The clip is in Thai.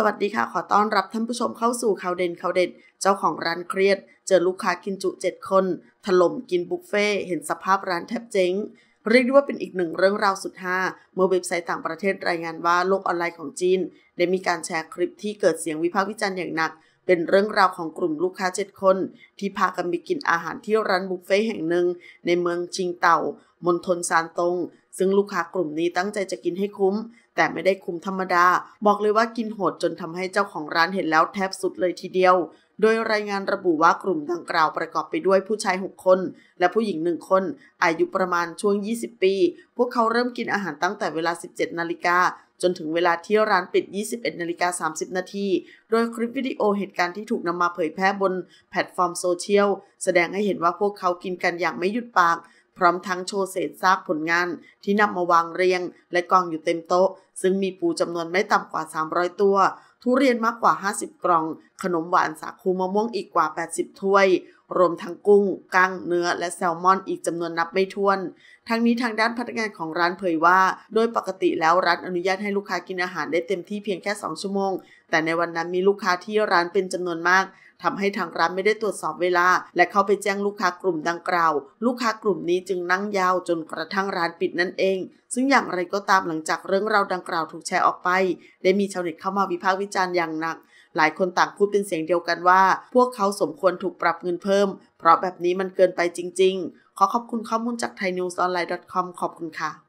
สวัสดีค่ะ ขอต้อนรับท่านผู้ชมเข้าสู่ข่าวเด่นข่าวเด็ดเจ้าของร้านเครียด เจอลูกค้ากินจุ 7 คนถล่มกินบุฟเฟ่เห็นสภาพร้านแทบเจ๊งเรียกได้ว่าเป็นอีกหนึ่งเรื่องราวสุดฮาเมื่อเว็บไซต์ต่างประเทศรายงานว่า โลกออนไลน์ของจีน ได้มีการแชร์คลิปที่เกิดเสียงวิพากษ์วิจารณ์อย่างหนักเป็นเรื่องราวของกลุ่มลูกค้า7คน ที่พากันไปกินอาหารที่ร้านบุฟเฟ่แห่งหนึ่ง ในเมืองจิงเต่ามณฑลซานตง ซึ่งลูกค้ากลุ่มนี้ตั้งใจจะกินให้คุ้ม แต่ไม่ได้คุ้มธรรมดา บอกเลยว่ากินโหดจนทำให้เจ้าของร้านเห็นแล้วแทบสุดเลยทีเดียว โดยรายงานระบุว่ากลุ่มดังกล่าวประกอบไปด้วยผู้ชาย6คนและผู้หญิง1คน อายุประมาณช่วง 20 ปี พวกเขาเริ่มกินอาหารตั้งแต่เวลา 17นาฬิกาจนถึงเวลาที่ร้านปิด 21 นาฬิกา30 นาที โดยคลิปวิดีโอเหตุการณ์ที่ถูกนำมาเผยแพร่บนแพลตฟอร์มโซเชียลแสดงให้เห็นว่าพวกเขากินกันอย่างไม่หยุดปาก พร้อมทั้งโชว์เศษซากผลงานที่นำมาวางเรียงและกองอยู่เต็มโต๊ะ ซึ่งมีปูจำนวนไม่ต่ำกว่า 300 ตัวทุเรียนมากกว่า 50 กล่อง ขนมหวาน สาคูมะม่วงอีกกว่า 80 ถ้วย รวมทั้งกุ้งกั้งเนื้อและแซลมอนอีกจำนวนนับไม่ถ้วน ทั้งนี้ทางด้านพนักงานของร้านเผยว่า โดยปกติแล้วร้านอนุญาตให้ลูกค้ากินอาหารได้เต็มที่เพียงแค่ 2 ชั่วโมง แต่ในวันนั้นมีลูกค้าที่ร้านเป็นจำนวนมากทำให้ทางร้านไม่ได้ตรวจสอบเวลาและเข้าไปแจ้งลูกค้ากลุ่มดังกล่าว ลูกค้ากลุ่มนี้จึงนั่งยาวจนกระทั่งร้านปิดนั่นเอง ซึ่งอย่างไรก็ตามหลังจากเรื่องราวดังกล่าวถูกแชร์ออกไป ได้มีชาวเน็ตเข้ามาวิพากษ์วิจารณ์อย่างหนัก หลายคนต่างพูดเป็นเสียงเดียวกันว่า พวกเขาสมควรถูกปรับเงินเพิ่ม เพราะแบบนี้มันเกินไปจริงๆ ขอขอบคุณข้อมูลจากไทยนิวส์ออนไลน์ .com ขอบคุณค่ะ